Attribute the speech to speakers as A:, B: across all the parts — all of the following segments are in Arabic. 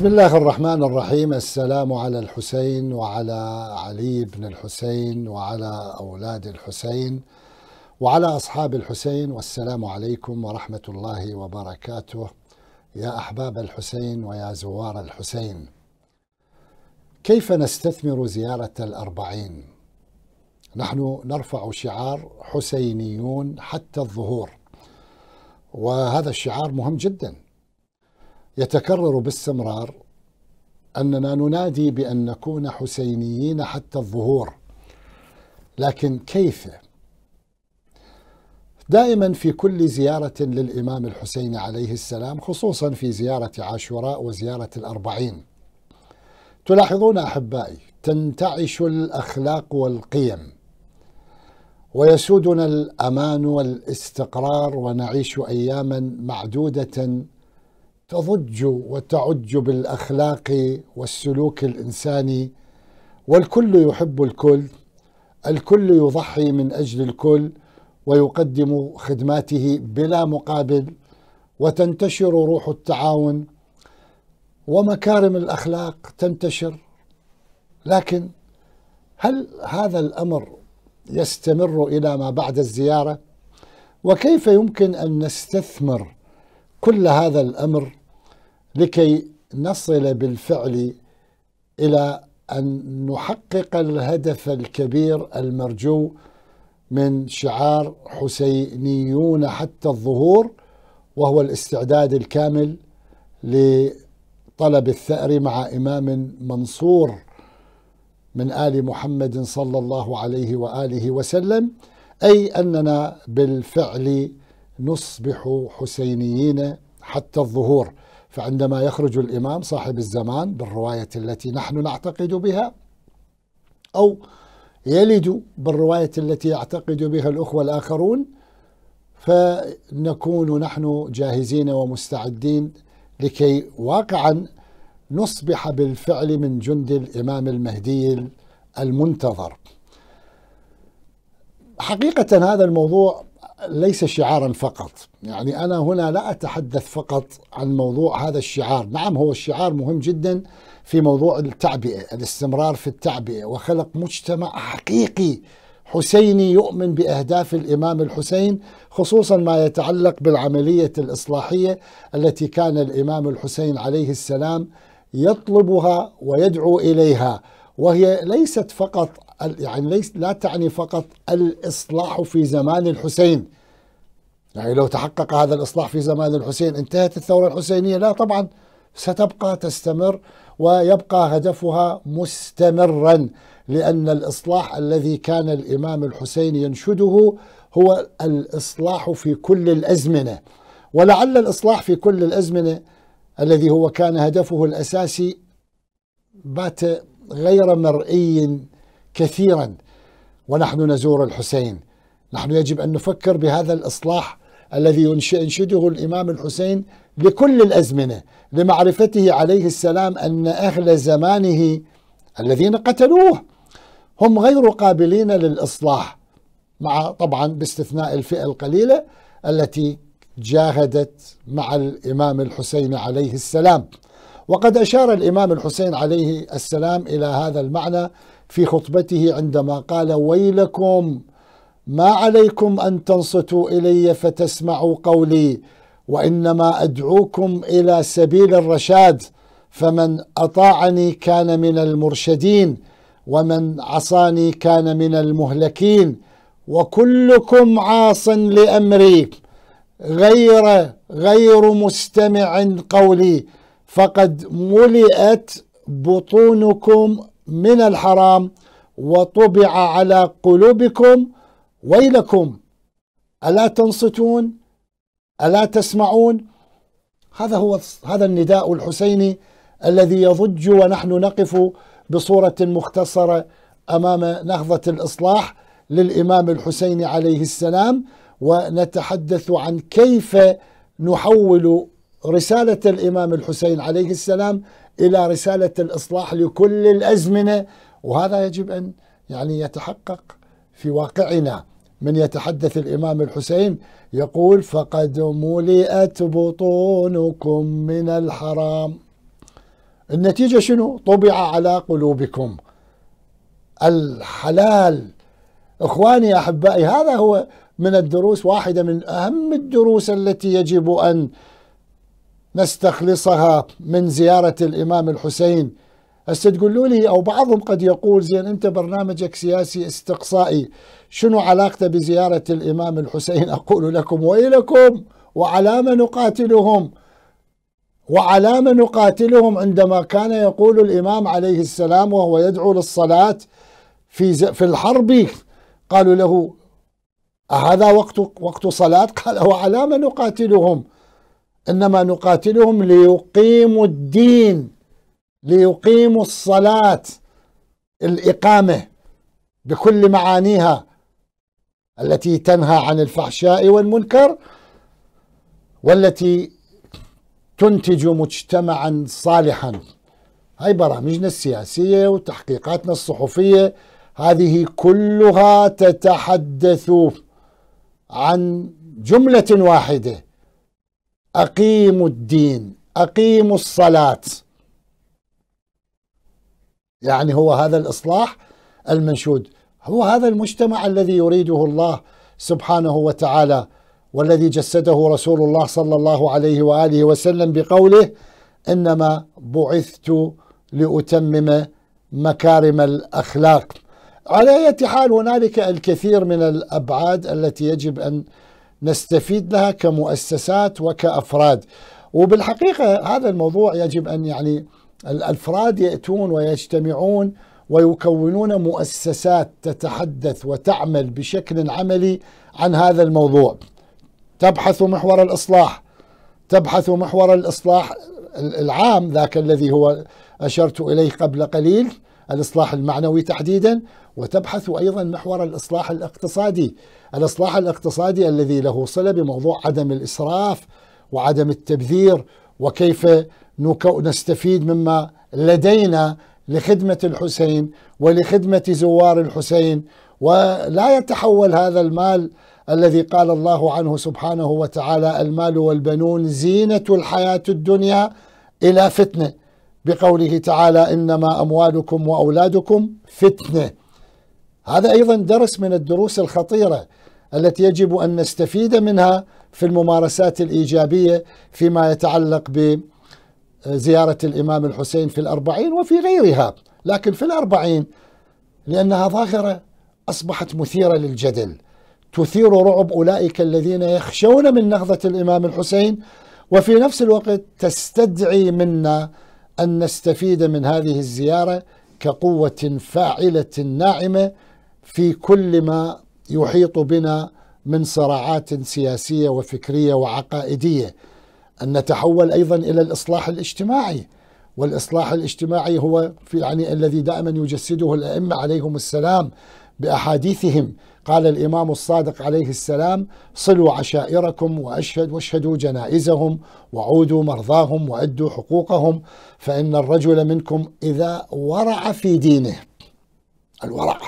A: بسم الله الرحمن الرحيم السلام على الحسين وعلى علي بن الحسين وعلى أولاد الحسين وعلى أصحاب الحسين والسلام عليكم ورحمة الله وبركاته يا أحباب الحسين ويا زوار الحسين كيف نستثمر زيارة الأربعين؟ نحن نرفع شعار حسينيون حتى الظهور وهذا الشعار مهم جداً يتكرر باستمرار اننا ننادي بان نكون حسينيين حتى الظهور لكن كيف دائما في كل زياره للامام الحسين عليه السلام خصوصا في زياره عاشوراء وزياره الاربعين تلاحظون احبائي تنتعش الاخلاق والقيم ويسودنا الامان والاستقرار ونعيش اياما معدوده تضج وتعج بالاخلاق والسلوك الانساني والكل يحب الكل الكل يضحي من اجل الكل ويقدم خدماته بلا مقابل وتنتشر روح التعاون ومكارم الاخلاق تنتشر لكن هل هذا الامر يستمر الى ما بعد الزياره وكيف يمكن ان نستثمر كل هذا الامر لكي نصل بالفعل الى ان نحقق الهدف الكبير المرجو من شعار حسينيون حتى الظهور وهو الاستعداد الكامل لطلب الثأر مع إمام منصور من آل محمد صلى الله عليه وآله وسلم أي أننا بالفعل نصبح حسينيين حتى الظهور فعندما يخرج الإمام صاحب الزمان بالرواية التي نحن نعتقد بها أو يلد بالرواية التي يعتقد بها الأخوة الآخرون فنكون نحن جاهزين ومستعدين لكي واقعا نصبح بالفعل من جند الإمام المهدي المنتظر حقيقة هذا الموضوع ليس شعارا فقط يعني أنا هنا لا أتحدث فقط عن موضوع هذا الشعار نعم هو الشعار مهم جدا في موضوع التعبئة الاستمرار في التعبئة وخلق مجتمع حقيقي حسيني يؤمن باهداف الامام الحسين خصوصا ما يتعلق بالعمليه الاصلاحيه التي كان الامام الحسين عليه السلام يطلبها ويدعو اليها وهي ليست فقط يعني ليس لا تعني فقط الإصلاح في زمان الحسين يعني لو تحقق هذا الإصلاح في زمان الحسين انتهت الثورة الحسينية لا طبعا ستبقى تستمر ويبقى هدفها مستمرا لأن الإصلاح الذي كان الإمام الحسين ينشده هو الإصلاح في كل الأزمنة ولعل الإصلاح في كل الأزمنة الذي هو كان هدفه الأساسي بات غير مرئي كثيرا ونحن نزور الحسين نحن يجب أن نفكر بهذا الإصلاح الذي ينشده الإمام الحسين لكل الأزمنة لمعرفته عليه السلام أن أهل زمانه الذين قتلوه هم غير قابلين للإصلاح مع طبعا باستثناء الفئة القليلة التي جاهدت مع الإمام الحسين عليه السلام وقد أشار الإمام الحسين عليه السلام إلى هذا المعنى في خطبته عندما قال ويلكم ما عليكم ان تنصتوا الي فتسمعوا قولي وانما ادعوكم الى سبيل الرشاد فمن اطاعني كان من المرشدين ومن عصاني كان من المهلكين وكلكم عاص لامري غير غير مستمع قولي فقد ملئت بطونكم من الحرام وطبع على قلوبكم ويلكم الا تنصتون الا تسمعون هذا هو هذا النداء الحسيني الذي يضج ونحن نقف بصوره مختصره امام نهضه الاصلاح للامام الحسين عليه السلام ونتحدث عن كيف نحول رسالة الإمام الحسين عليه السلام إلى رسالة الإصلاح لكل الأزمنة وهذا يجب أن يعني يتحقق في واقعنا من يتحدث الإمام الحسين يقول فقد ملئت بطونكم من الحرام النتيجة شنو؟ طبع على قلوبكم الحلال إخواني أحبائي هذا هو من الدروس واحدة من أهم الدروس التي يجب أن نستخلصها من زيارة الإمام الحسين هسه تقولوا لي أو بعضهم قد يقول زين أنت برنامجك سياسي استقصائي شنو علاقته بزيارة الإمام الحسين أقول لكم ويلكم وعلام نقاتلهم وعلام نقاتلهم عندما كان يقول الإمام عليه السلام وهو يدعو للصلاة في في الحرب قالوا له أهذا وقت وقت صلاة؟ قال وعلام نقاتلهم؟ انما نقاتلهم ليقيموا الدين ليقيموا الصلاه الاقامه بكل معانيها التي تنهى عن الفحشاء والمنكر والتي تنتج مجتمعا صالحا هاي برامجنا السياسيه وتحقيقاتنا الصحفيه هذه كلها تتحدث عن جمله واحده أقيموا الدين أقيموا الصلاة يعني هو هذا الإصلاح المنشود هو هذا المجتمع الذي يريده الله سبحانه وتعالى والذي جسده رسول الله صلى الله عليه واله وسلم بقوله انما بعثت لاتمم مكارم الاخلاق. على اية حال هنالك الكثير من الابعاد التي يجب ان نستفيد لها كمؤسسات وكافراد وبالحقيقه هذا الموضوع يجب ان يعني الافراد ياتون ويجتمعون ويكونون مؤسسات تتحدث وتعمل بشكل عملي عن هذا الموضوع تبحث محور الاصلاح تبحث محور الاصلاح العام ذاك الذي هو اشرت اليه قبل قليل الاصلاح المعنوي تحديدا وتبحث ايضا محور الاصلاح الاقتصادي الاصلاح الاقتصادي الذي له صله بموضوع عدم الاسراف وعدم التبذير وكيف نستفيد مما لدينا لخدمه الحسين ولخدمه زوار الحسين ولا يتحول هذا المال الذي قال الله عنه سبحانه وتعالى المال والبنون زينه الحياه الدنيا الى فتنه بقوله تعالى انما اموالكم واولادكم فتنه هذا ايضا درس من الدروس الخطيره التي يجب ان نستفيد منها في الممارسات الايجابيه فيما يتعلق بزياره الامام الحسين في الاربعين وفي غيرها، لكن في الاربعين لانها ظاهره اصبحت مثيره للجدل، تثير رعب اولئك الذين يخشون من نهضه الامام الحسين وفي نفس الوقت تستدعي منا ان نستفيد من هذه الزياره كقوه فاعله ناعمه في كل ما يحيط بنا من صراعات سياسيه وفكريه وعقائديه ان نتحول ايضا الى الاصلاح الاجتماعي والاصلاح الاجتماعي هو في يعني الذي دائما يجسده الائمه عليهم السلام باحاديثهم قال الامام الصادق عليه السلام صلوا عشائركم واشهد واشهدوا جنائزهم وعودوا مرضاهم وادوا حقوقهم فان الرجل منكم اذا ورع في دينه الورع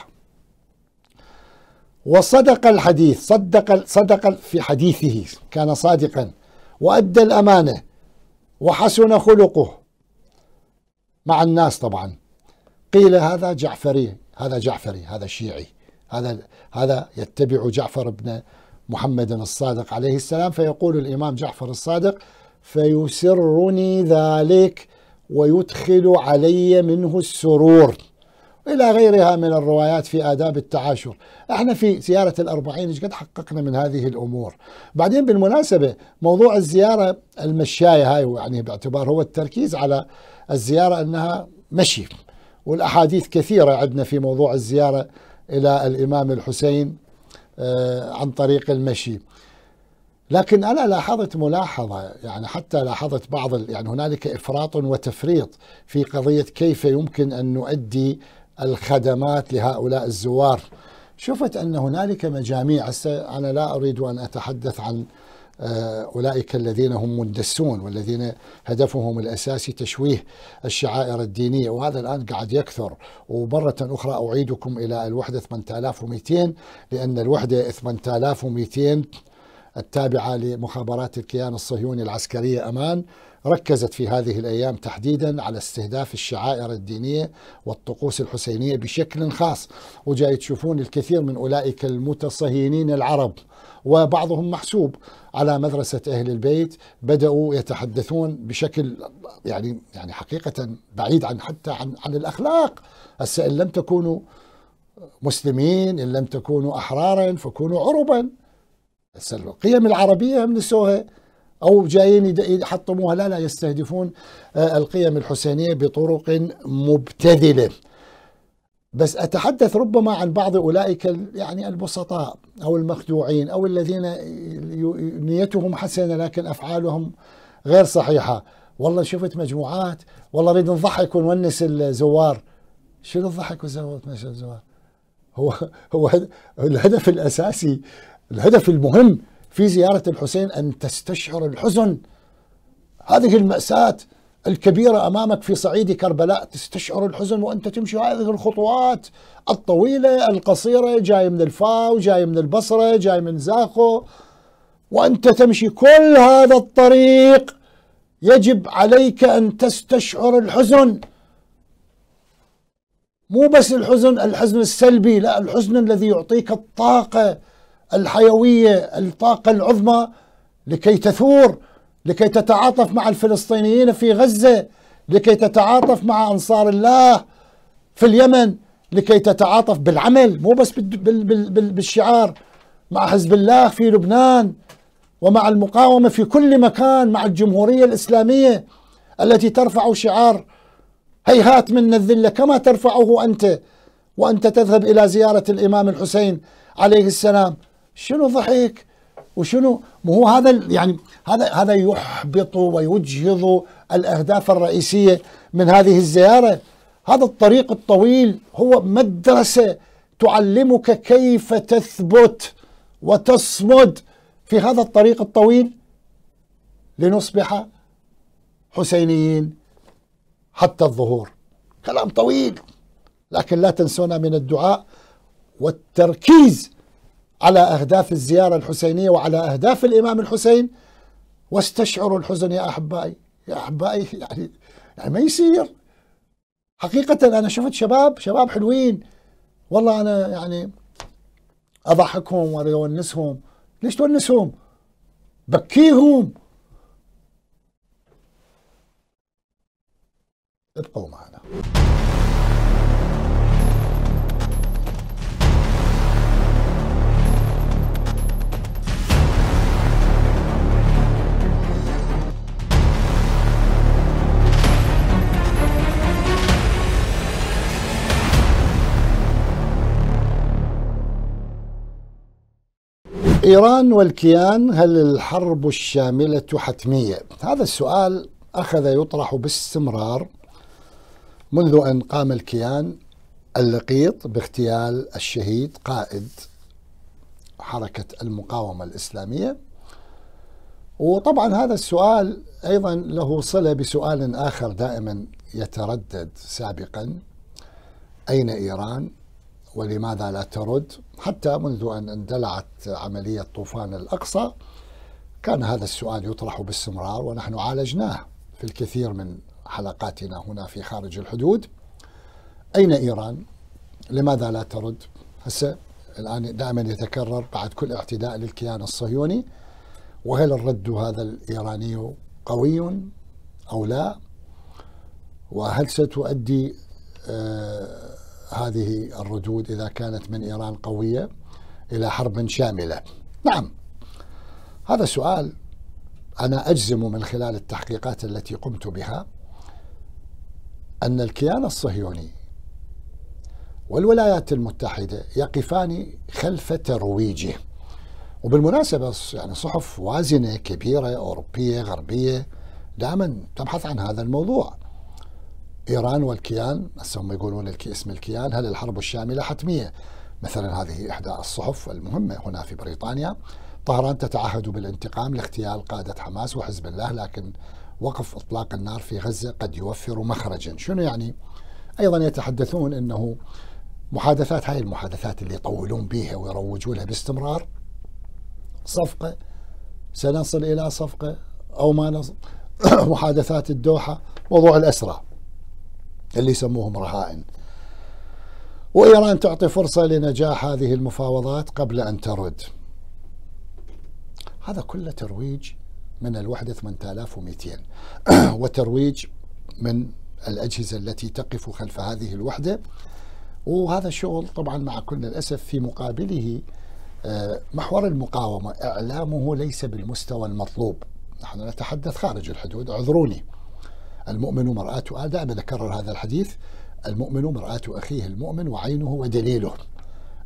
A: وصدق الحديث صدق صدق في حديثه كان صادقا وأدى الأمانة وحسن خلقه مع الناس طبعا قيل هذا جعفري هذا جعفري هذا شيعي هذا هذا يتبع جعفر بن محمد الصادق عليه السلام فيقول الإمام جعفر الصادق فيسرني ذلك ويدخل علي منه السرور إلى غيرها من الروايات في آداب التعاشر احنا في زيارة الأربعين ايش قد حققنا من هذه الأمور بعدين بالمناسبة موضوع الزيارة المشاية هاي يعني باعتبار هو التركيز على الزيارة أنها مشي والأحاديث كثيرة عندنا في موضوع الزيارة إلى الإمام الحسين آه، عن طريق المشي لكن انا لاحظت ملاحظه يعني حتى لاحظت بعض يعني هنالك افراط وتفريط في قضيه كيف يمكن ان نؤدي الخدمات لهؤلاء الزوار شفت أن هنالك مجاميع أنا لا أريد أن أتحدث عن آه، أولئك الذين هم مندسون والذين هدفهم الأساسي تشويه الشعائر الدينية وهذا الآن قاعد يكثر ومرة أخرى أعيدكم إلى الوحدة 8200 لأن الوحدة 8200 التابعة لمخابرات الكيان الصهيوني العسكرية أمان ركزت في هذه الأيام تحديدا على استهداف الشعائر الدينية والطقوس الحسينية بشكل خاص وجاي تشوفون الكثير من أولئك المتصهينين العرب وبعضهم محسوب على مدرسة أهل البيت بدأوا يتحدثون بشكل يعني يعني حقيقة بعيد عن حتى عن عن الأخلاق هسه إن لم تكونوا مسلمين إن لم تكونوا أحرارا فكونوا عربا القيم العربية من نسوها او جايين يحطموها لا لا يستهدفون آه، القيم الحسينيه بطرق مبتذله بس اتحدث ربما عن بعض اولئك يعني البسطاء او المخدوعين او الذين نيتهم حسنه لكن افعالهم غير صحيحه والله شفت مجموعات والله نريد نضحك ونونس الزوار شنو الضحك الزوار هو هو الهدف الاساسي الهدف المهم في زيارة الحسين أن تستشعر الحزن هذه المأساة الكبيرة أمامك في صعيد كربلاء تستشعر الحزن وأنت تمشي هذه الخطوات الطويلة القصيرة جاي من الفاو جاي من البصرة جاي من زاخو وأنت تمشي كل هذا الطريق يجب عليك أن تستشعر الحزن مو بس الحزن الحزن السلبي لا الحزن الذي يعطيك الطاقة الحيويه الطاقه العظمى لكي تثور لكي تتعاطف مع الفلسطينيين في غزه لكي تتعاطف مع انصار الله في اليمن لكي تتعاطف بالعمل مو بس بالشعار مع حزب الله في لبنان ومع المقاومه في كل مكان مع الجمهوريه الاسلاميه التي ترفع شعار هيهات منا الذله كما ترفعه انت وانت تذهب الى زياره الامام الحسين عليه السلام شنو ضحك وشنو ما هو هذا يعني هذا هذا يحبط ويجهض الاهداف الرئيسيه من هذه الزياره هذا الطريق الطويل هو مدرسه تعلمك كيف تثبت وتصمد في هذا الطريق الطويل لنصبح حسينيين حتى الظهور كلام طويل لكن لا تنسونا من الدعاء والتركيز على أهداف الزيارة الحسينية وعلى أهداف الإمام الحسين واستشعروا الحزن يا أحبائي يا أحبائي يعني, يعني ما يصير حقيقة أنا شفت شباب شباب حلوين والله أنا يعني أضحكهم ويونسهم ليش تونسهم بكيهم ابقوا معنا إيران والكيان هل الحرب الشاملة حتمية؟ هذا السؤال أخذ يطرح باستمرار منذ أن قام الكيان اللقيط باغتيال الشهيد قائد حركة المقاومة الإسلامية وطبعا هذا السؤال أيضا له صلة بسؤال آخر دائما يتردد سابقا أين إيران ولماذا لا ترد حتى منذ أن اندلعت عملية طوفان الأقصى كان هذا السؤال يطرح باستمرار ونحن عالجناه في الكثير من حلقاتنا هنا في خارج الحدود أين إيران؟ لماذا لا ترد؟ هسه الآن دائما يتكرر بعد كل اعتداء للكيان الصهيوني وهل الرد هذا الإيراني قوي أو لا؟ وهل ستؤدي آه هذه الردود إذا كانت من إيران قوية إلى حرب شاملة نعم هذا سؤال أنا أجزم من خلال التحقيقات التي قمت بها أن الكيان الصهيوني والولايات المتحدة يقفان خلف ترويجه وبالمناسبة يعني صحف وازنة كبيرة أوروبية غربية دائما تبحث عن هذا الموضوع إيران والكيان هسه هم يقولون اسم الكيان هل الحرب الشاملة حتمية مثلا هذه إحدى الصحف المهمة هنا في بريطانيا طهران تتعهد بالانتقام لاغتيال قادة حماس وحزب الله لكن وقف إطلاق النار في غزة قد يوفر مخرجا شنو يعني؟ أيضا يتحدثون أنه محادثات هاي المحادثات اللي يطولون بها ويروجوا لها باستمرار صفقة سنصل إلى صفقة أو ما نصل محادثات الدوحة موضوع الأسرى اللي يسموهم رهائن وإيران تعطي فرصة لنجاح هذه المفاوضات قبل أن ترد هذا كله ترويج من الوحدة 8200 وترويج من الأجهزة التي تقف خلف هذه الوحدة وهذا الشغل طبعا مع كل الأسف في مقابله آه، محور المقاومة إعلامه ليس بالمستوى المطلوب نحن نتحدث خارج الحدود اعذروني المؤمن مرآة آه دائما أكرر هذا الحديث المؤمن مرآة أخيه المؤمن وعينه ودليله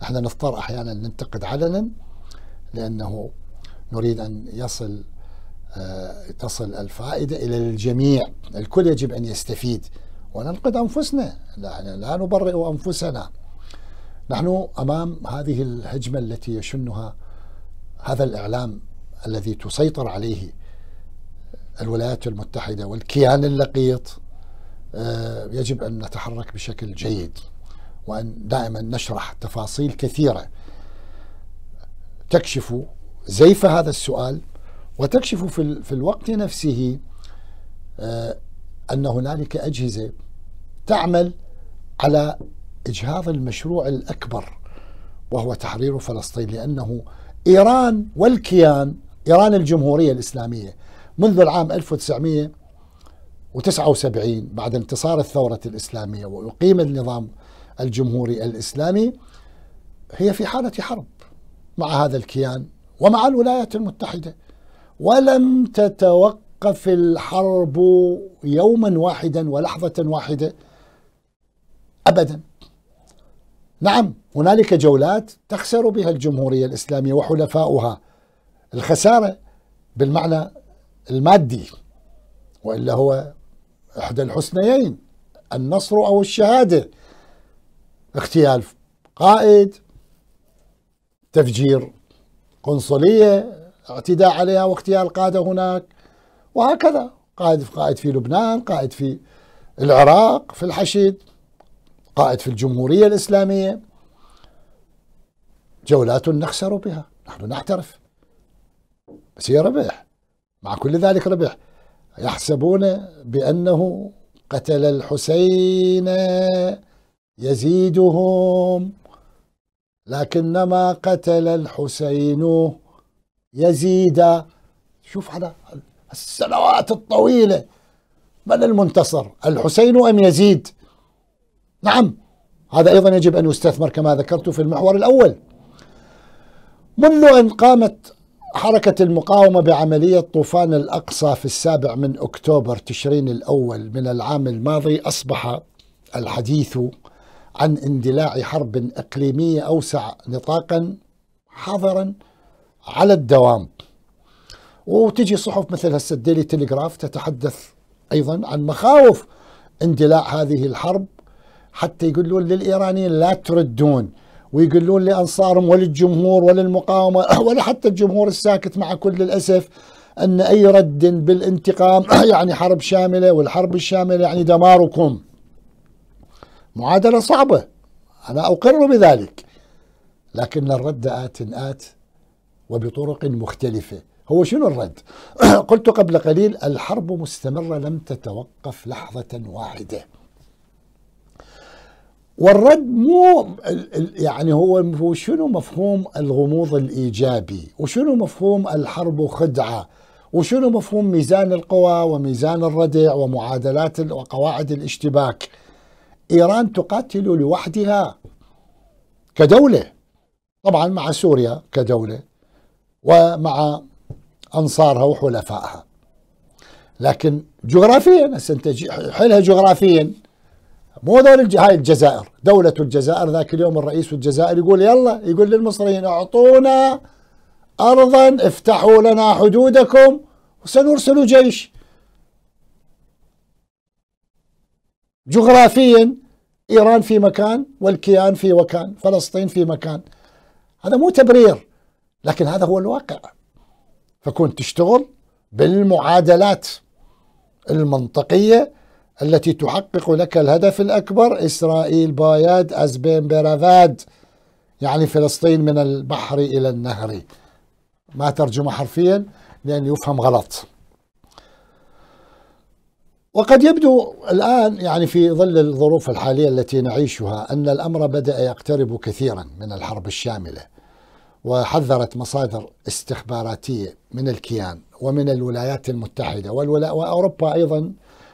A: احنا نضطر أحيانا ننتقد علنا لأنه نريد أن يصل آه تصل الفائدة إلى الجميع الكل يجب أن يستفيد وننقد أنفسنا لا, لا نبرئ أنفسنا نحن أمام هذه الهجمة التي يشنها هذا الإعلام الذي تسيطر عليه الولايات المتحدة والكيان اللقيط آه، يجب أن نتحرك بشكل جيد وأن دائما نشرح تفاصيل كثيرة تكشف زيف هذا السؤال وتكشف في, الوقت نفسه آه، أن هنالك أجهزة تعمل على إجهاض المشروع الأكبر وهو تحرير فلسطين لأنه إيران والكيان إيران الجمهورية الإسلامية منذ العام 1979 بعد انتصار الثورة الإسلامية وأقيم النظام الجمهوري الإسلامي هي في حالة حرب مع هذا الكيان ومع الولايات المتحدة ولم تتوقف الحرب يوما واحدا ولحظة واحدة أبدا نعم هنالك جولات تخسر بها الجمهورية الإسلامية وحلفاؤها الخسارة بالمعنى المادي والا هو احدى الحسنيين النصر او الشهاده اغتيال قائد تفجير قنصليه اعتداء عليها واغتيال قاده هناك وهكذا قائد في قائد في لبنان قائد في العراق في الحشد قائد في الجمهوريه الاسلاميه جولات نخسر بها نحن نعترف بس هي ربح مع كل ذلك ربح يحسبون بأنه قتل الحسين يزيدهم لكنما قتل الحسين يزيد شوف على السنوات الطويلة من المنتصر الحسين أم يزيد نعم هذا أيضا يجب أن يستثمر كما ذكرت في المحور الأول منذ أن قامت حركة المقاومة بعملية طوفان الأقصى في السابع من أكتوبر تشرين الأول من العام الماضي أصبح الحديث عن اندلاع حرب إقليمية أوسع نطاقا حاضرا على الدوام وتجي صحف مثل هسه الديلي تتحدث أيضا عن مخاوف اندلاع هذه الحرب حتى يقولون للإيرانيين لا تردون ويقولون لانصارهم وللجمهور وللمقاومه ولا حتى الجمهور الساكت مع كل الاسف ان اي رد بالانتقام يعني حرب شامله والحرب الشامله يعني دماركم. معادله صعبه انا اقر بذلك لكن الرد ات ات وبطرق مختلفه. هو شنو الرد؟ قلت قبل قليل الحرب مستمره لم تتوقف لحظه واحده. والرد مو يعني هو شنو مفهوم الغموض الايجابي وشنو مفهوم الحرب خدعه وشنو مفهوم ميزان القوى وميزان الردع ومعادلات وقواعد الاشتباك ايران تقاتل لوحدها كدوله طبعا مع سوريا كدوله ومع انصارها وحلفائها لكن جغرافيا هسه انت حلها جغرافيا مو هذول هاي الجزائر دولة الجزائر ذاك اليوم الرئيس الجزائر يقول يلا يقول للمصريين اعطونا ارضا افتحوا لنا حدودكم وسنرسل جيش جغرافيا ايران في مكان والكيان في مكان فلسطين في مكان هذا مو تبرير لكن هذا هو الواقع فكنت تشتغل بالمعادلات المنطقيه التي تحقق لك الهدف الأكبر إسرائيل باياد أزبين برافاد يعني فلسطين من البحر إلى النهر ما ترجمة حرفيا لأن يفهم غلط وقد يبدو الآن يعني في ظل الظروف الحالية التي نعيشها أن الأمر بدأ يقترب كثيرا من الحرب الشاملة وحذرت مصادر استخباراتية من الكيان ومن الولايات المتحدة والولا وأوروبا أيضا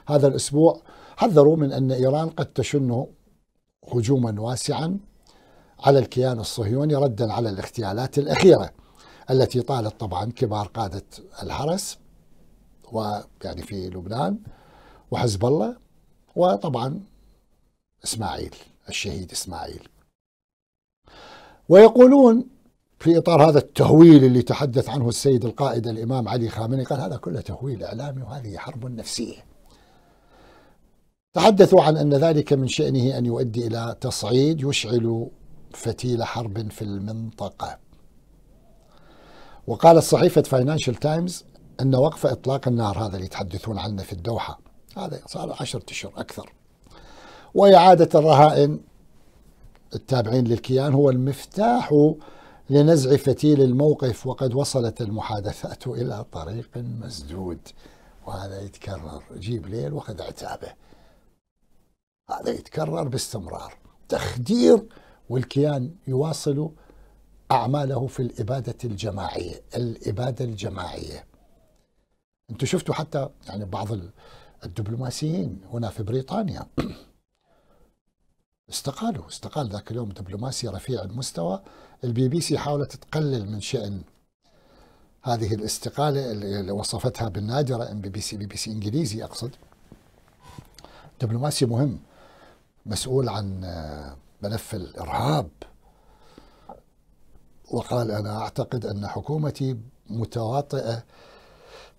A: هذا الأسبوع حذروا من أن إيران قد تشن هجوما واسعا على الكيان الصهيوني ردا على الاغتيالات الأخيرة التي طالت طبعا كبار قادة الحرس ويعني في لبنان وحزب الله وطبعا إسماعيل الشهيد إسماعيل ويقولون في إطار هذا التهويل اللي تحدث عنه السيد القائد الإمام علي خامنئي قال هذا كله تهويل إعلامي وهذه حرب نفسية تحدثوا عن أن ذلك من شأنه أن يؤدي إلى تصعيد يشعل فتيل حرب في المنطقة وقالت صحيفة فاينانشال تايمز أن وقف إطلاق النار هذا اللي يتحدثون عنه في الدوحة هذا صار عشرة أشهر أكثر وإعادة الرهائن التابعين للكيان هو المفتاح لنزع فتيل الموقف وقد وصلت المحادثات إلى طريق مسدود وهذا يتكرر جيب ليل وخذ عتابه هذا يتكرر باستمرار تخدير والكيان يواصل أعماله في الإبادة الجماعية الإبادة الجماعية أنتم شفتوا حتى يعني بعض الدبلوماسيين هنا في بريطانيا استقالوا استقال ذاك اليوم دبلوماسي رفيع المستوى البي بي سي حاولت تقلل من شأن هذه الاستقالة اللي وصفتها بالنادرة ام بي بي سي بي بي سي انجليزي اقصد دبلوماسي مهم مسؤول عن آه، ملف الارهاب وقال انا اعتقد ان حكومتي متواطئه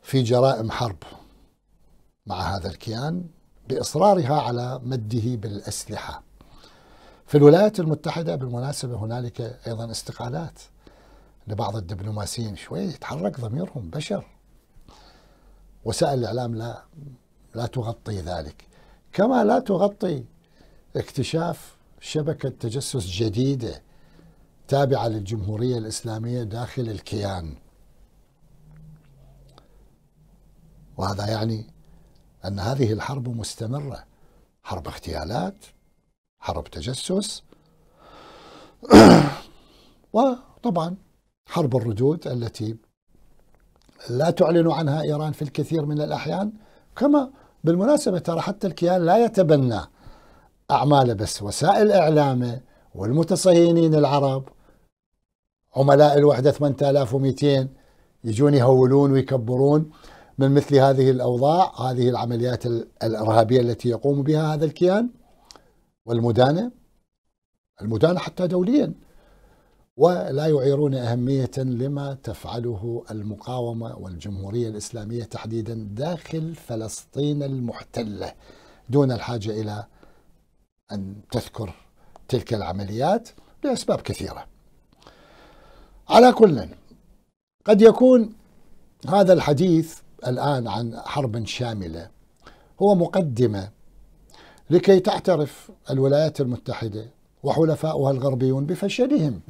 A: في جرائم حرب مع هذا الكيان باصرارها على مده بالاسلحه. في الولايات المتحده بالمناسبه هنالك ايضا استقالات لبعض الدبلوماسيين شوي يتحرك ضميرهم بشر. وسائل الاعلام لا لا تغطي ذلك. كما لا تغطي اكتشاف شبكة تجسس جديدة تابعة للجمهورية الإسلامية داخل الكيان وهذا يعني أن هذه الحرب مستمرة حرب اغتيالات حرب تجسس وطبعا حرب الردود التي لا تعلن عنها إيران في الكثير من الأحيان كما بالمناسبة ترى حتى الكيان لا يتبنى أعماله بس وسائل إعلامه والمتصهينين العرب عملاء الوحدة 8200 يجون يهولون ويكبرون من مثل هذه الأوضاع هذه العمليات الإرهابية التي يقوم بها هذا الكيان والمدانة المدانة حتى دوليا ولا يعيرون أهمية لما تفعله المقاومة والجمهورية الإسلامية تحديدا داخل فلسطين المحتلة دون الحاجة إلى أن تذكر تلك العمليات لأسباب كثيرة على كل قد يكون هذا الحديث الآن عن حرب شاملة هو مقدمة لكي تعترف الولايات المتحدة وحلفاؤها الغربيون بفشلهم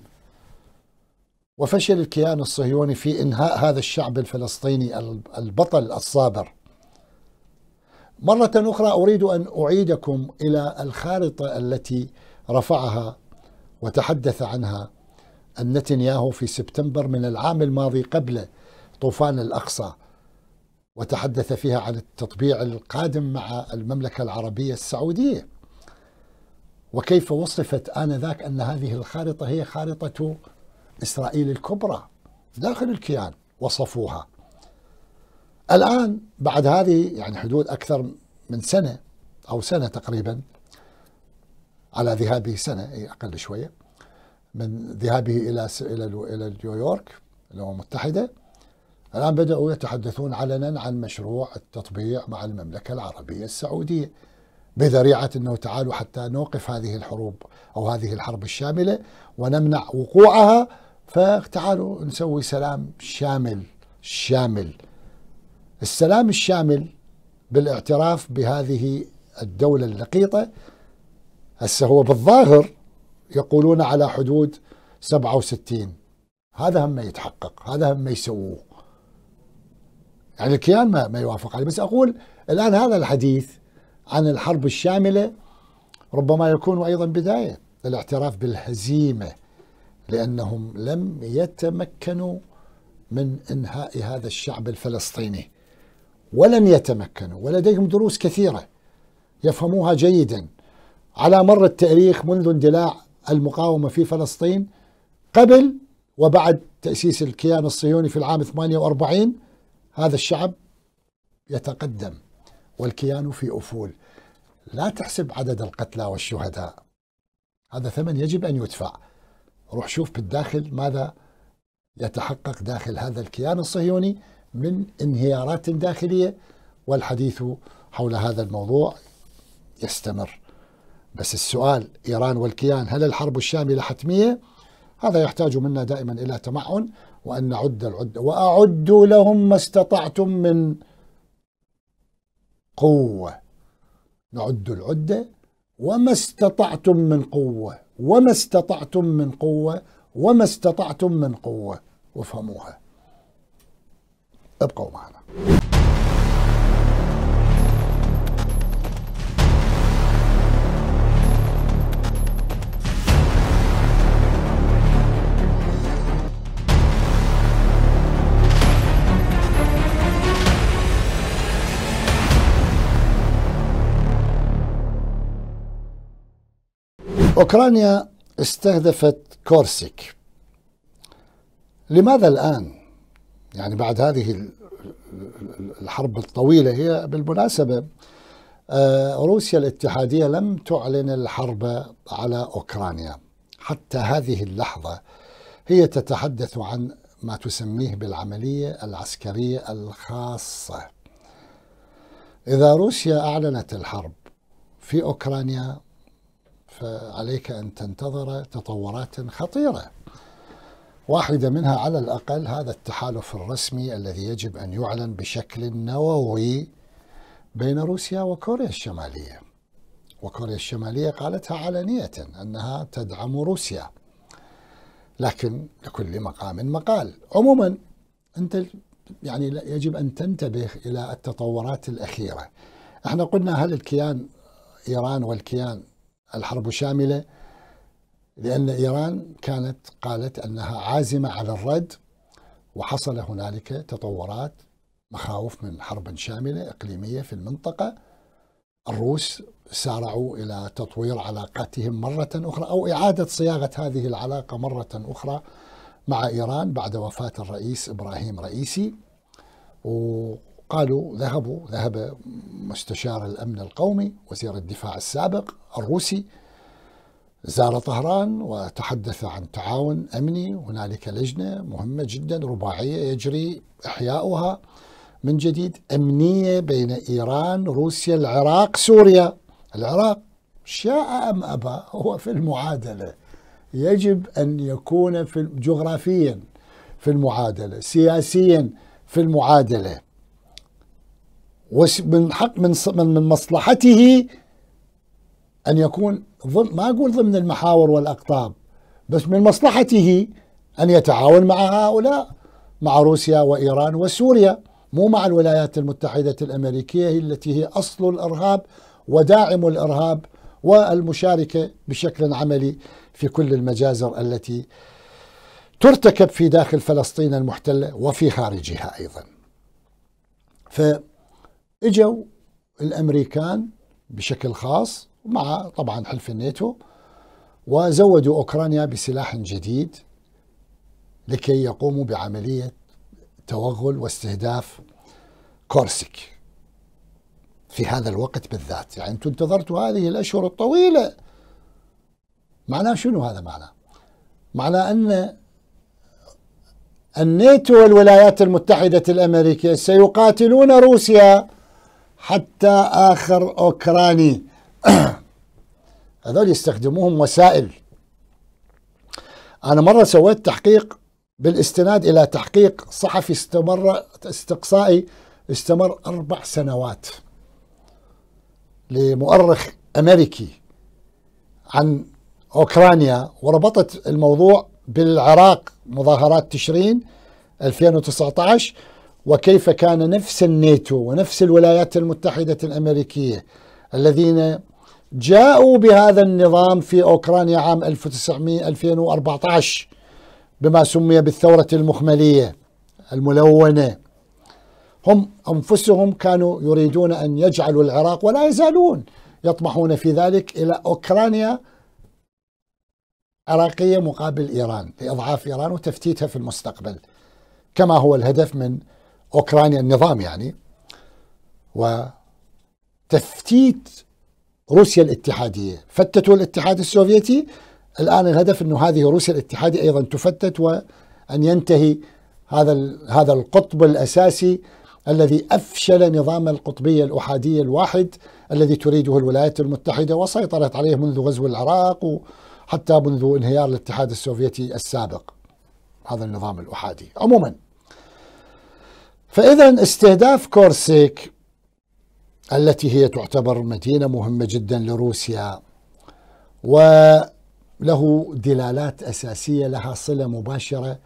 A: وفشل الكيان الصهيوني في إنهاء هذا الشعب الفلسطيني البطل الصابر مرة أخرى أريد أن أعيدكم إلى الخارطة التي رفعها وتحدث عنها النتنياهو في سبتمبر من العام الماضي قبل طوفان الأقصى وتحدث فيها عن التطبيع القادم مع المملكة العربية السعودية وكيف وصفت آنذاك أن هذه الخارطة هي خارطة إسرائيل الكبرى داخل الكيان وصفوها الآن بعد هذه يعني حدود أكثر من سنة أو سنة تقريبا على ذهابه سنة أي أقل شوية من ذهابه إلى إلى إلى نيويورك الأمم المتحدة الآن بدأوا يتحدثون علنا عن مشروع التطبيع مع المملكة العربية السعودية بذريعة أنه تعالوا حتى نوقف هذه الحروب أو هذه الحرب الشاملة ونمنع وقوعها فتعالوا نسوي سلام شامل شامل السلام الشامل بالاعتراف بهذه الدولة اللقيطة هسه هو بالظاهر يقولون على حدود 67 هذا هم ما يتحقق هذا هم ما يسووه يعني الكيان ما, ما يوافق عليه بس أقول الآن هذا الحديث عن الحرب الشاملة ربما يكون أيضا بداية للاعتراف بالهزيمة لأنهم لم يتمكنوا من إنهاء هذا الشعب الفلسطيني ولم يتمكنوا ولديهم دروس كثيرة يفهموها جيدا على مر التاريخ منذ اندلاع المقاومة في فلسطين قبل وبعد تأسيس الكيان الصهيوني في العام 48 هذا الشعب يتقدم والكيان في أفول لا تحسب عدد القتلى والشهداء هذا ثمن يجب أن يدفع روح شوف بالداخل ماذا يتحقق داخل هذا الكيان الصهيوني من انهيارات داخلية والحديث حول هذا الموضوع يستمر بس السؤال إيران والكيان هل الحرب الشاملة حتمية؟ هذا يحتاج منا دائما إلى تمعن وأن نعد العد وأعدوا لهم ما استطعتم من قوة نعد العدة وما استطعتم من قوة وما استطعتم من قوة وما استطعتم من قوة وافهموها ابقوا معنا أوكرانيا استهدفت كورسيك لماذا الآن؟ يعني بعد هذه الحرب الطويلة هي بالمناسبة آه، روسيا الاتحادية لم تعلن الحرب على أوكرانيا حتى هذه اللحظة هي تتحدث عن ما تسميه بالعملية العسكرية الخاصة إذا روسيا أعلنت الحرب في أوكرانيا فعليك أن تنتظر تطورات خطيرة واحدة منها على الأقل هذا التحالف الرسمي الذي يجب أن يعلن بشكل نووي بين روسيا وكوريا الشمالية وكوريا الشمالية قالتها علنية أنها تدعم روسيا لكن لكل مقام مقال عموما أنت يعني يجب أن تنتبه إلى التطورات الأخيرة احنا قلنا هل الكيان إيران والكيان الحرب شاملة لأن إيران كانت قالت أنها عازمة على الرد وحصل هنالك تطورات مخاوف من حرب شاملة إقليمية في المنطقة الروس سارعوا إلى تطوير علاقاتهم مرة أخرى أو إعادة صياغة هذه العلاقة مرة أخرى مع إيران بعد وفاة الرئيس إبراهيم رئيسي وقالوا ذهبوا ذهب مستشار الأمن القومي وزير الدفاع السابق الروسي زار طهران وتحدث عن تعاون امني هنالك لجنه مهمه جدا رباعيه يجري احياؤها من جديد امنيه بين ايران روسيا العراق سوريا العراق شاء ام ابى هو في المعادله يجب ان يكون في جغرافيا في المعادله سياسيا في المعادله ومن حق من من مصلحته ان يكون ضم ما أقول ضمن المحاور والأقطاب بس من مصلحته أن يتعاون مع هؤلاء مع روسيا وإيران وسوريا مو مع الولايات المتحدة الأمريكية التي هي أصل الإرهاب وداعم الإرهاب والمشاركة بشكل عملي في كل المجازر التي ترتكب في داخل فلسطين المحتلة وفي خارجها أيضا فإجوا الأمريكان بشكل خاص مع طبعا حلف الناتو وزودوا أوكرانيا بسلاح جديد لكي يقوموا بعملية توغل واستهداف كورسيك في هذا الوقت بالذات يعني أنتم انتظرتوا هذه الأشهر الطويلة معناه شنو هذا معناه معناه أن الناتو والولايات المتحدة الأمريكية سيقاتلون روسيا حتى آخر أوكراني هذول يستخدموهم وسائل أنا مرة سويت تحقيق بالاستناد إلى تحقيق صحفي استمر استقصائي استمر أربع سنوات لمؤرخ أمريكي عن أوكرانيا وربطت الموضوع بالعراق مظاهرات تشرين 2019 وكيف كان نفس الناتو ونفس الولايات المتحدة الأمريكية الذين جاءوا بهذا النظام في أوكرانيا عام 1900 2014 بما سمي بالثورة المخملية الملونة هم أنفسهم كانوا يريدون أن يجعلوا العراق ولا يزالون يطمحون في ذلك إلى أوكرانيا عراقية مقابل إيران لإضعاف إيران وتفتيتها في المستقبل كما هو الهدف من أوكرانيا النظام يعني وتفتيت روسيا الاتحادية فتتوا الاتحاد السوفيتي الآن الهدف أنه هذه روسيا الاتحادية أيضا تفتت وأن ينتهي هذا هذا القطب الأساسي الذي أفشل نظام القطبية الأحادية الواحد الذي تريده الولايات المتحدة وسيطرت عليه منذ غزو العراق وحتى منذ انهيار الاتحاد السوفيتي السابق هذا النظام الأحادي عموما فإذا استهداف كورسيك التي هي تعتبر مدينة مهمة جدا لروسيا وله دلالات أساسية لها صلة مباشرة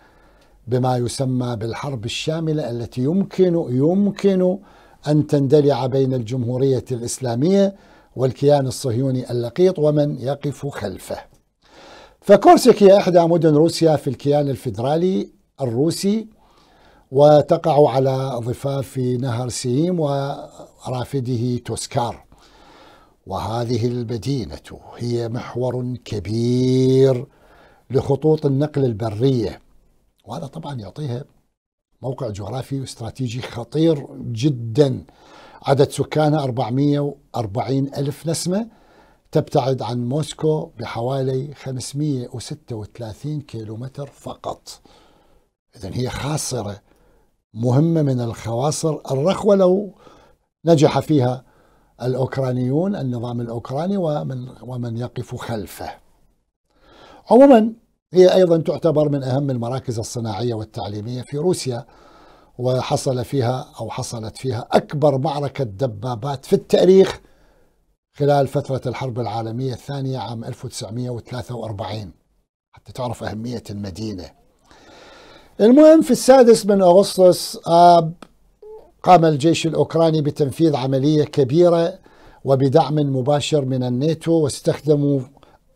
A: بما يسمى بالحرب الشاملة التي يمكن يمكن أن تندلع بين الجمهورية الإسلامية والكيان الصهيوني اللقيط ومن يقف خلفه فكورسك هي إحدى مدن روسيا في الكيان الفيدرالي الروسي وتقع على ضفاف نهر سيم ورافده توسكار وهذه المدينة هي محور كبير لخطوط النقل البرية وهذا طبعا يعطيها موقع جغرافي واستراتيجي خطير جدا عدد سكانها 440 ألف نسمة تبتعد عن موسكو بحوالي 536 كيلومتر فقط إذن هي خاصرة مهمة من الخواصر الرخوة لو نجح فيها الأوكرانيون النظام الأوكراني ومن, ومن يقف خلفه عموما هي أيضا تعتبر من أهم المراكز الصناعية والتعليمية في روسيا وحصل فيها أو حصلت فيها أكبر معركة دبابات في التاريخ خلال فترة الحرب العالمية الثانية عام 1943 حتى تعرف أهمية المدينة المهم في السادس من أغسطس آب قام الجيش الأوكراني بتنفيذ عملية كبيرة وبدعم مباشر من الناتو واستخدموا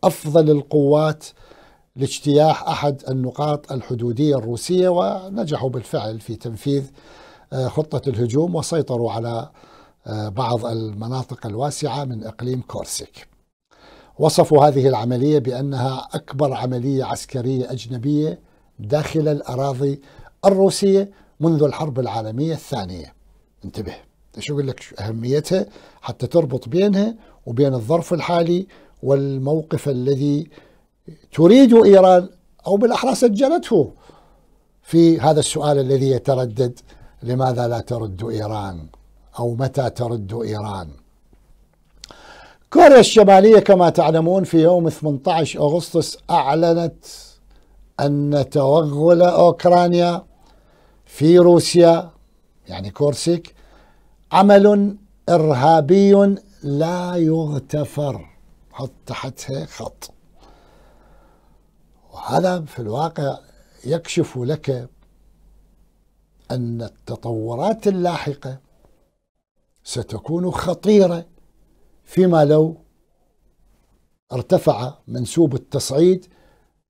A: أفضل القوات لاجتياح أحد النقاط الحدودية الروسية ونجحوا بالفعل في تنفيذ آه، خطة الهجوم وسيطروا على آه، بعض المناطق الواسعة من إقليم كورسيك وصفوا هذه العملية بأنها أكبر عملية عسكرية أجنبية داخل الأراضي الروسية منذ الحرب العالمية الثانية انتبه شو أقول لك أهميتها حتى تربط بينها وبين الظرف الحالي والموقف الذي تريد إيران أو بالأحرى سجلته في هذا السؤال الذي يتردد لماذا لا ترد إيران أو متى ترد إيران كوريا الشمالية كما تعلمون في يوم 18 أغسطس أعلنت أن توغل أوكرانيا في روسيا يعني كورسيك عمل إرهابي لا يغتفر حط تحتها خط وهذا في الواقع يكشف لك أن التطورات اللاحقة ستكون خطيرة فيما لو ارتفع منسوب التصعيد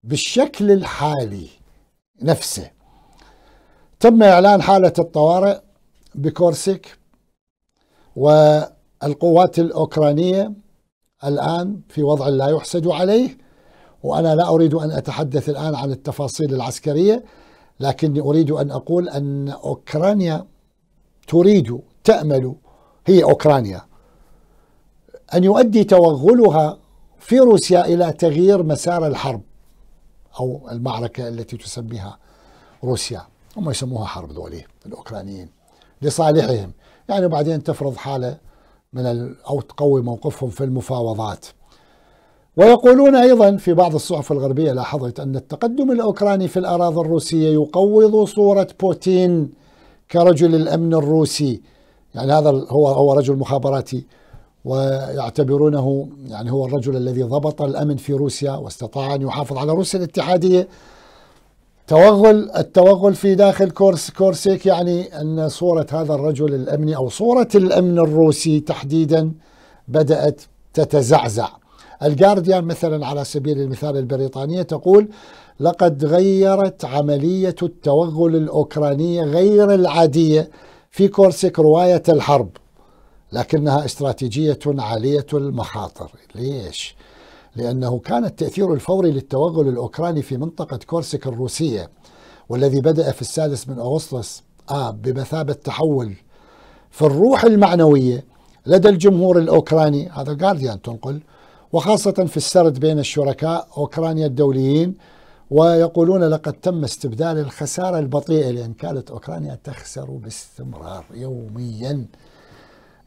A: بالشكل الحالي نفسه تم إعلان حالة الطوارئ بكورسيك والقوات الأوكرانية الآن في وضع لا يحسد عليه وأنا لا أريد أن أتحدث الآن عن التفاصيل العسكرية لكني أريد أن أقول أن أوكرانيا تريد تأمل هي أوكرانيا أن يؤدي توغلها في روسيا إلى تغيير مسار الحرب أو المعركة التي تسميها روسيا هم يسموها حرب دولية الأوكرانيين لصالحهم يعني بعدين تفرض حالة من أو تقوي موقفهم في المفاوضات ويقولون أيضا في بعض الصحف الغربية لاحظت أن التقدم الأوكراني في الأراضي الروسية يقوض صورة بوتين كرجل الأمن الروسي يعني هذا هو هو رجل مخابراتي ويعتبرونه يعني هو الرجل الذي ضبط الامن في روسيا واستطاع ان يحافظ على روسيا الاتحاديه توغل التوغل في داخل كورس كورسيك يعني ان صوره هذا الرجل الامني او صوره الامن الروسي تحديدا بدات تتزعزع. الجارديان مثلا على سبيل المثال البريطانيه تقول لقد غيرت عمليه التوغل الاوكرانيه غير العاديه في كورسيك روايه الحرب لكنها استراتيجية عالية المخاطر ليش؟ لأنه كان التأثير الفوري للتوغل الأوكراني في منطقة كورسك الروسية والذي بدأ في السادس من أغسطس آب آه، بمثابة تحول في الروح المعنوية لدى الجمهور الأوكراني هذا الجارديان تنقل وخاصة في السرد بين الشركاء أوكرانيا الدوليين ويقولون لقد تم استبدال الخسارة البطيئة لأن كانت أوكرانيا تخسر باستمرار يوميا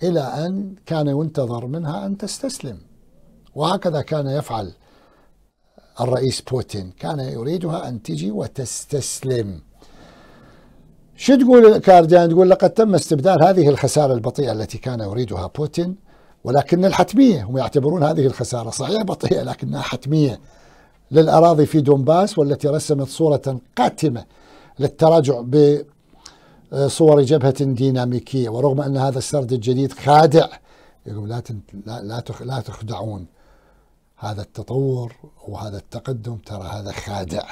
A: إلى أن كان ينتظر منها أن تستسلم وهكذا كان يفعل الرئيس بوتين كان يريدها أن تجي وتستسلم شو تقول كارديان تقول لقد تم استبدال هذه الخسارة البطيئة التي كان يريدها بوتين ولكن الحتمية هم يعتبرون هذه الخسارة صحيح بطيئة لكنها حتمية للأراضي في دونباس والتي رسمت صورة قاتمة للتراجع ب آه، صور جبهة ديناميكية ورغم أن هذا السرد الجديد خادع يقول لا لا تخدعون هذا التطور وهذا التقدم ترى هذا خادع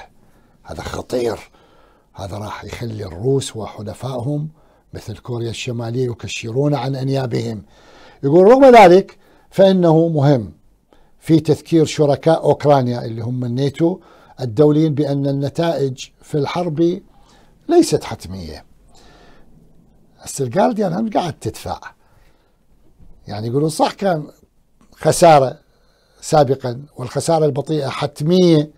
A: هذا خطير هذا راح يخلي الروس وحلفائهم مثل كوريا الشمالية يكشرون عن أنيابهم يقول رغم ذلك فإنه مهم في تذكير شركاء أوكرانيا اللي هم الناتو الدوليين بأن النتائج في الحرب ليست حتمية هسه الجارديان هم قاعد تدفع يعني يقولون صح كان خساره سابقا والخساره البطيئه حتميه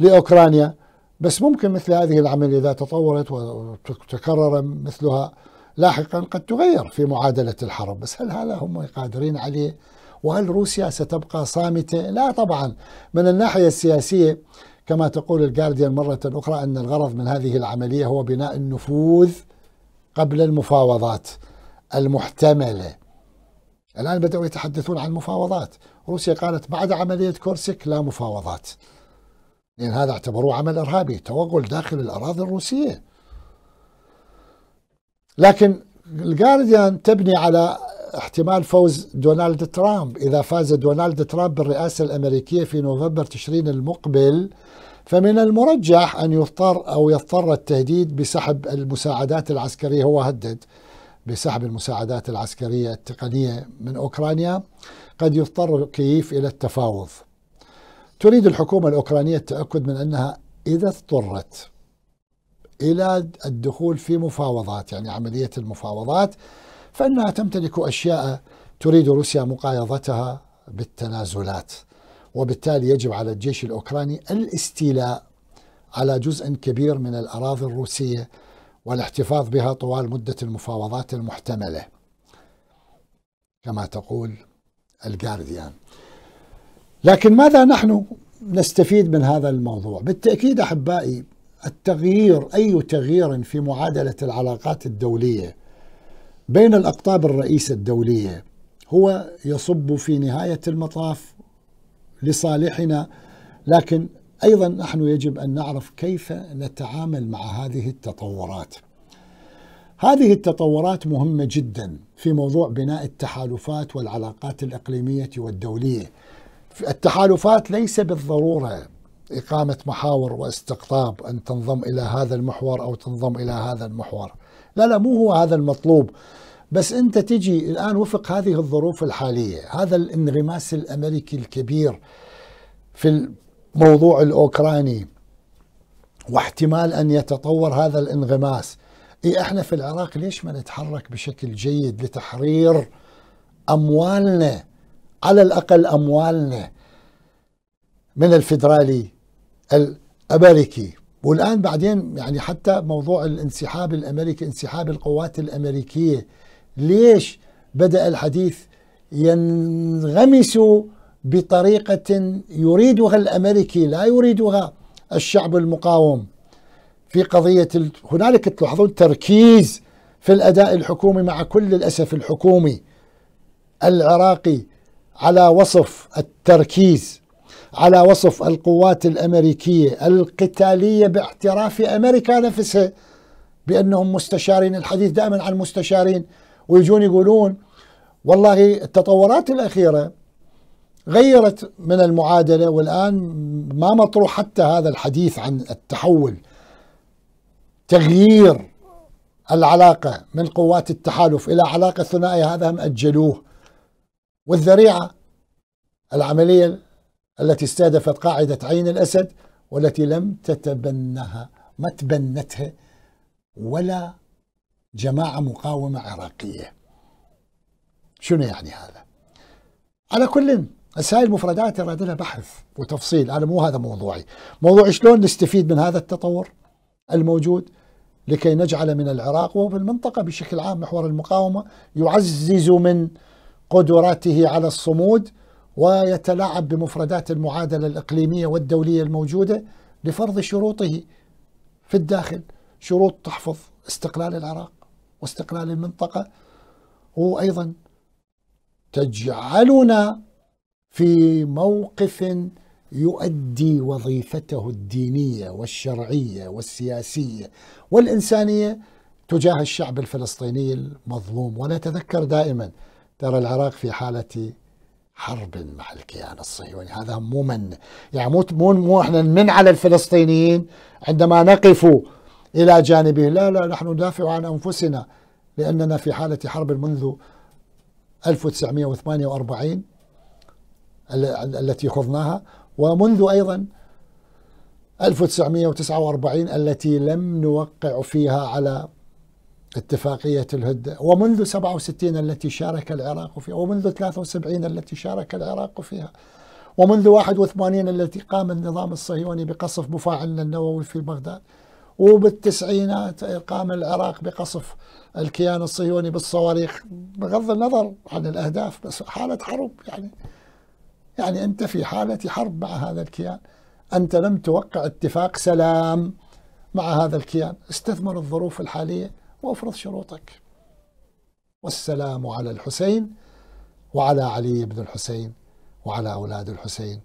A: لاوكرانيا بس ممكن مثل هذه العمليه اذا تطورت وتكرر مثلها لاحقا قد تغير في معادله الحرب بس هل هذا هم قادرين عليه وهل روسيا ستبقى صامته لا طبعا من الناحيه السياسيه كما تقول الجارديان مره اخرى ان الغرض من هذه العمليه هو بناء النفوذ قبل المفاوضات المحتمله الان بداوا يتحدثون عن مفاوضات روسيا قالت بعد عمليه كورسك لا مفاوضات لان هذا اعتبروه عمل ارهابي توغل داخل الاراضي الروسيه لكن الجارديان تبني على احتمال فوز دونالد ترامب اذا فاز دونالد ترامب بالرئاسه الامريكيه في نوفمبر تشرين المقبل فمن المرجح أن يضطر أو يضطر التهديد بسحب المساعدات العسكرية هو هدد بسحب المساعدات العسكرية التقنية من أوكرانيا قد يضطر كييف إلى التفاوض تريد الحكومة الأوكرانية التأكد من أنها إذا اضطرت إلى الدخول في مفاوضات يعني عملية المفاوضات فإنها تمتلك أشياء تريد روسيا مقايضتها بالتنازلات وبالتالي يجب على الجيش الاوكراني الاستيلاء على جزء كبير من الاراضي الروسيه والاحتفاظ بها طوال مده المفاوضات المحتمله كما تقول الجارديان لكن ماذا نحن نستفيد من هذا الموضوع بالتاكيد احبائي التغيير اي تغيير في معادله العلاقات الدوليه بين الاقطاب الرئيسه الدوليه هو يصب في نهايه المطاف لصالحنا لكن ايضا نحن يجب ان نعرف كيف نتعامل مع هذه التطورات. هذه التطورات مهمه جدا في موضوع بناء التحالفات والعلاقات الاقليميه والدوليه. التحالفات ليس بالضروره اقامه محاور واستقطاب ان تنضم الى هذا المحور او تنضم الى هذا المحور. لا لا مو هو هذا المطلوب. بس انت تجي الان وفق هذه الظروف الحاليه هذا الانغماس الامريكي الكبير في الموضوع الاوكراني واحتمال ان يتطور هذا الانغماس إيه احنا في العراق ليش ما نتحرك بشكل جيد لتحرير اموالنا على الاقل اموالنا من الفدرالي الامريكي والان بعدين يعني حتى موضوع الانسحاب الامريكي انسحاب القوات الامريكيه ليش بدأ الحديث ينغمس بطريقة يريدها الأمريكي لا يريدها الشعب المقاوم في قضية ال... هنالك تلاحظون تركيز في الأداء الحكومي مع كل الأسف الحكومي العراقي على وصف التركيز على وصف القوات الأمريكية القتالية باعتراف أمريكا نفسها بأنهم مستشارين الحديث دائما عن مستشارين ويجون يقولون والله التطورات الاخيره غيرت من المعادله والان ما مطروح حتى هذا الحديث عن التحول تغيير العلاقه من قوات التحالف الى علاقه ثنائيه هذا هم اجلوه والذريعه العمليه التي استهدفت قاعده عين الاسد والتي لم تتبنها ما تبنتها ولا جماعة مقاومة عراقية شنو يعني هذا على كل هاي المفردات يراد لها بحث وتفصيل انا مو هذا موضوعي موضوعي شلون نستفيد من هذا التطور الموجود لكي نجعل من العراق وهو في المنطقة بشكل عام محور المقاومة يعزز من قدراته على الصمود ويتلاعب بمفردات المعادلة الإقليمية والدولية الموجودة لفرض شروطه في الداخل شروط تحفظ استقلال العراق واستقلال المنطقة وأيضا تجعلنا في موقف يؤدي وظيفته الدينية والشرعية والسياسية والإنسانية تجاه الشعب الفلسطيني المظلوم ونتذكر دائما ترى العراق في حالة حرب مع الكيان الصهيوني هذا مو من يعني مو مو احنا من على الفلسطينيين عندما نقف إلى جانبه لا لا نحن ندافع عن أنفسنا لأننا في حالة حرب منذ 1948 التي خضناها ومنذ أيضا 1949 التي لم نوقع فيها على اتفاقية الهدة ومنذ 67 التي شارك العراق فيها ومنذ 73 التي شارك العراق فيها ومنذ 81 التي قام النظام الصهيوني بقصف مفاعلنا النووي في بغداد وبالتسعينات قام العراق بقصف الكيان الصهيوني بالصواريخ بغض النظر عن الأهداف بس حالة حرب يعني يعني أنت في حالة حرب مع هذا الكيان أنت لم توقع اتفاق سلام مع هذا الكيان استثمر الظروف الحالية وافرض شروطك والسلام على الحسين وعلى علي بن الحسين وعلى أولاد الحسين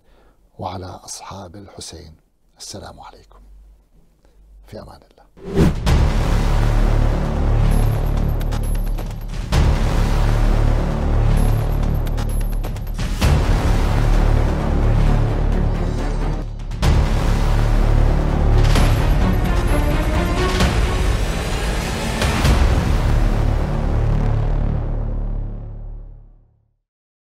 A: وعلى أصحاب الحسين السلام عليكم في امان الله